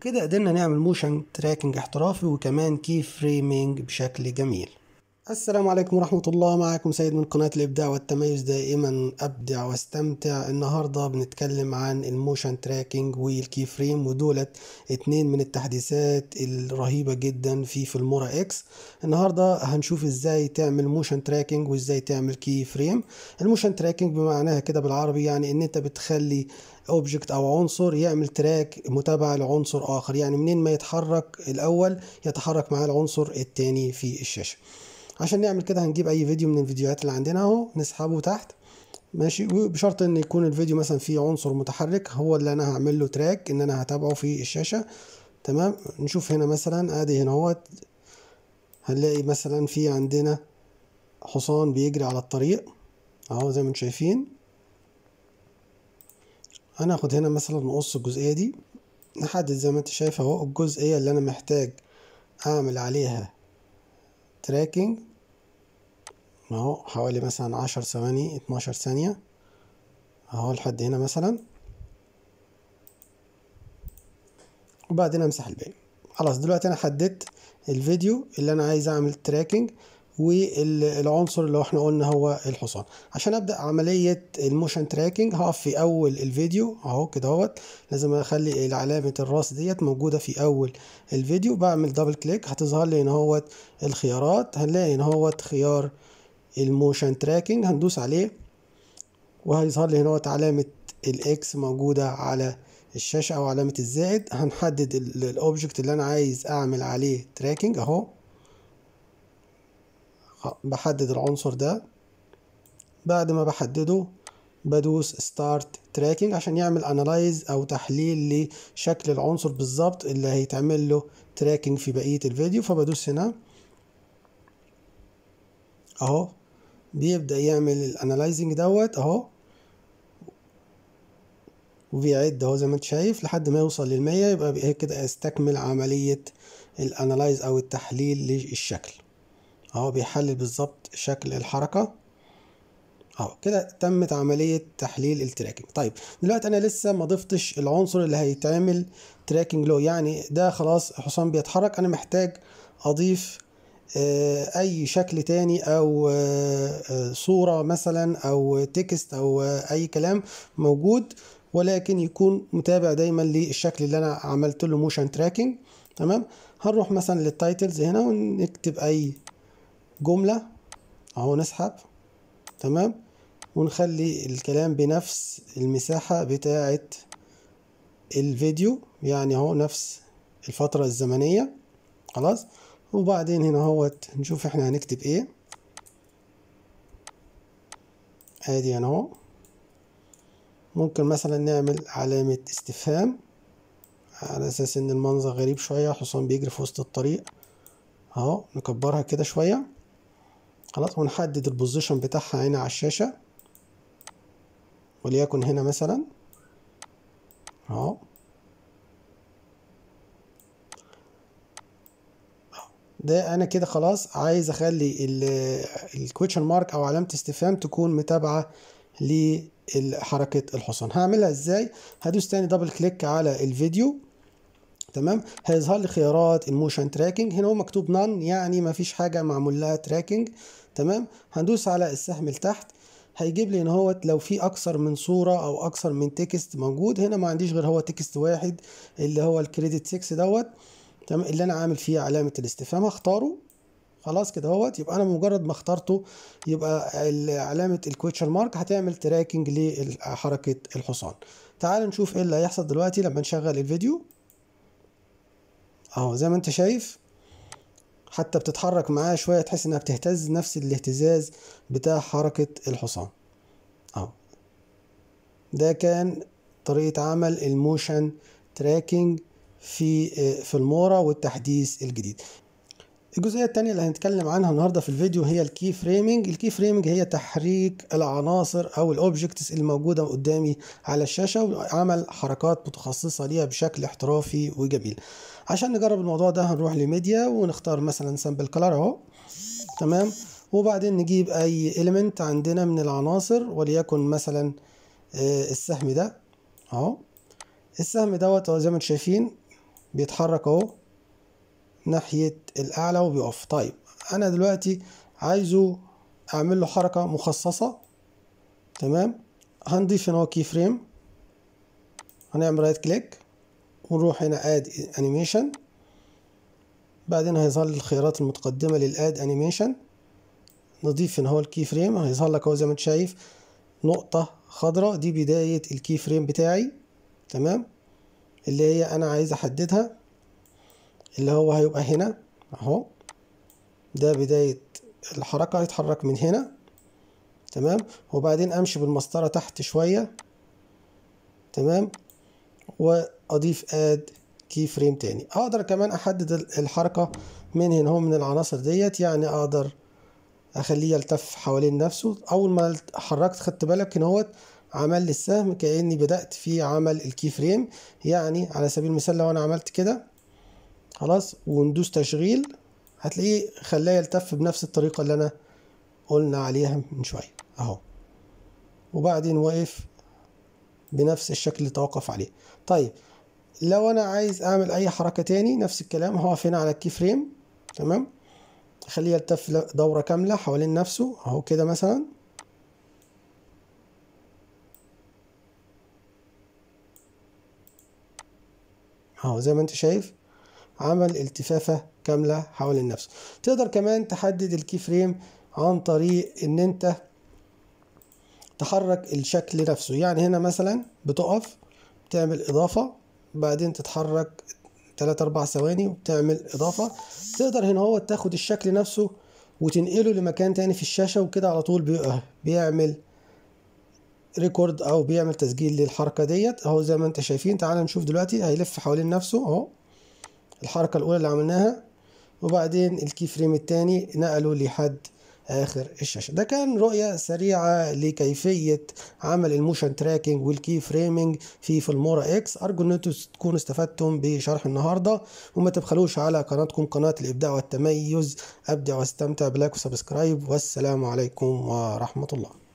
كده قدرنا نعمل موشن تراكنج احترافي وكمان كي فريمينج بشكل جميل السلام عليكم ورحمة الله معكم سيد من قناة الإبداع والتميز دائما أبدع واستمتع النهاردة بنتكلم عن الموشن تراكنج والكي فريم ودولت اتنين من التحديثات الرهيبة جدا في فيلمورا اكس النهاردة هنشوف ازاي تعمل موشن تراكنج وازاي تعمل كي فريم الموشن تراكنج بمعناها كده بالعربي يعني ان انت بتخلي اوبجكت او عنصر يعمل تراك متابعه لعنصر اخر يعني منين ما يتحرك الاول يتحرك معاه العنصر التاني في الشاشه عشان نعمل كده هنجيب اي فيديو من الفيديوهات اللي عندنا اهو نسحبه تحت ماشي بشرط ان يكون الفيديو مثلا فيه عنصر متحرك هو اللي انا هعمل له تراك ان انا هتابعه في الشاشه تمام نشوف هنا مثلا ادي هنا هو هنلاقي مثلا في عندنا حصان بيجري على الطريق اهو زي ما انتم شايفين هناخد هنا مثلا نقص الجزئية دي نحدد زي ما انت شايف اهو الجزئية اللي انا محتاج اعمل عليها تراكنج اهو حوالي مثلا عشر ثواني اتناشر ثانية اهو لحد هنا مثلا وبعدين امسح الباقي خلاص دلوقتي انا حددت الفيديو اللي انا عايز اعمل تراكنج والعنصر اللي احنا قلنا هو الحصان عشان ابدا عمليه الموشن تراكنج هقف في اول الفيديو اهو كده اهوت لازم اخلي علامه الراس ديت موجوده في اول الفيديو بعمل دبل كليك هتظهر لي ان هوت الخيارات هنلاقي ان هوت خيار الموشن تراكنج هندوس عليه وهيظهر لي هنا علامه الاكس موجوده على الشاشه او علامه الزائد هنحدد الاوبجكت اللي انا عايز اعمل عليه تراكنج اهو بحدد العنصر ده بعد ما بحدده بدوس ستارت تراكنج عشان يعمل انالايز او تحليل لشكل العنصر بالظبط اللي هيتعمل له تراكنج في بقيه الفيديو فبدوس هنا اهو بيبدا يعمل الانالايزنج دوت اهو وبيعد اهو زي ما انت شايف لحد ما يوصل للمية يبقى كده استكمل عملية الانالايز او التحليل للشكل اهو بيحلل بالظبط شكل الحركة اهو كده تمت عملية تحليل التراكنج طيب دلوقتي انا لسه ما ضفتش العنصر اللي هيتعمل تراكنج له يعني ده خلاص حصان بيتحرك انا محتاج اضيف آه، اي شكل تاني او آه، آه، صورة مثلا او تكست او اي كلام موجود ولكن يكون متابع دايما للشكل اللي انا عملت له موشن تراكنج تمام هنروح مثلا للتايتلز هنا ونكتب اي جملة اهو نسحب تمام ونخلي الكلام بنفس المساحة بتاعة الفيديو يعني اهو نفس الفترة الزمنية خلاص وبعدين هنا اهوت نشوف احنا هنكتب ايه ادي انا اهو ممكن مثلا نعمل علامة استفهام على اساس ان المنظر غريب شوية حصان بيجري في وسط الطريق اهو نكبرها كده شوية خلاص ونحدد البوزيشن بتاعها هنا على الشاشة وليكن هنا مثلا اهو ده انا كده خلاص عايز اخلي الكويشن مارك او علامه استفهام تكون متابعه لحركه الحصان هعملها ازاي هدوس تاني دبل كليك على الفيديو تمام هيظهر لي خيارات الموشن تراكنج هنا هو مكتوب نان يعني ما فيش حاجه معمول لها تراكنج تمام هندوس على السهم لتحت هيجيب لي ان هو لو في اكثر من صوره او اكثر من تكست موجود هنا ما عنديش غير هو تكست واحد اللي هو الكريدت 6 دوت تمام اللي انا عامل فيه علامه الاستفهام هختاره خلاص كده اهوت يبقى انا مجرد ما اخترته يبقى علامه الكويتشر مارك هتعمل تراكنج لحركه الحصان تعال نشوف ايه اللي هيحصل دلوقتي لما نشغل الفيديو اهو زي ما انت شايف حتى بتتحرك معاه شوية تحس انها بتهتز نفس الاهتزاز بتاع حركة الحصان اهو ده كان طريقة عمل الموشن تراكنج في آه، في المورا والتحديث الجديد الجزئية التانية اللي هنتكلم عنها النهاردة في الفيديو هي الكي فريمينج الكي فريمينج هي تحريك العناصر أو الأوبجكتس الموجودة قدامي على الشاشة وعمل حركات متخصصة ليها بشكل احترافي وجميل عشان نجرب الموضوع ده هنروح لميديا ونختار مثلا سامبل كلار اهو تمام وبعدين نجيب أي إيليمنت عندنا من العناصر وليكن مثلا آه، السهم ده اهو السهم دوت زي ما انتم شايفين بيتحرك اهو ناحية الأعلى وبيقف طيب أنا دلوقتي عايزه أعمل له حركة مخصصة تمام هنضيف هنا هو كي فريم هنعمل رايت كليك ونروح هنا اد انيميشن بعدين هيظهر لي الخيارات المتقدمة للاد انيميشن نضيف هنا هو الكي فريم هيظهر لك اهو زي ما انت شايف نقطة خضراء دي بداية الكي فريم بتاعي تمام اللي هي انا عايز احددها اللي هو هيبقى هنا اهو ده بداية الحركة هيتحرك من هنا تمام وبعدين امشي بالمسطرة تحت شوية تمام واضيف اد كي فريم تاني اقدر كمان احدد الحركة من هنا هو من العناصر ديت يعني اقدر اخليه يلتف حوالين نفسه اول ما حركت خدت بالك ان هوت عمل لي السهم كاني بدات في عمل الكي فريم يعني على سبيل المثال لو انا عملت كده خلاص وندوس تشغيل هتلاقيه خلاه يلتف بنفس الطريقة اللي أنا قلنا عليها من شوية أهو وبعدين واقف بنفس الشكل اللي توقف عليه طيب لو أنا عايز أعمل أي حركة تاني نفس الكلام هقف هنا على الكي فريم تمام خليه يلتف دورة كاملة حوالين نفسه أهو كده مثلا أهو زي ما أنت شايف عمل التفافة كاملة حوالين نفسه تقدر كمان تحدد الكي فريم عن طريق ان انت تحرك الشكل نفسه يعني هنا مثلا بتقف بتعمل اضافة بعدين تتحرك 3 4 ثواني وبتعمل اضافة تقدر هنا هو تاخد الشكل نفسه وتنقله لمكان تاني في الشاشة وكده على طول آه، بيعمل ريكورد او بيعمل تسجيل للحركة ديت اهو زي ما انت شايفين تعال نشوف دلوقتي هيلف حوالين نفسه اهو الحركة الأولى اللي عملناها وبعدين الكي فريم الثاني نقله لحد آخر الشاشة ده كان رؤية سريعة لكيفية عمل الموشن تراكنج والكي فريمينج في فيلمورا اكس أرجو أن انتم تكونوا استفدتم بشرح النهاردة وما تبخلوش على قناتكم قناة الإبداع والتميز أبدع واستمتع بلايك وسبسكرايب والسلام عليكم ورحمة الله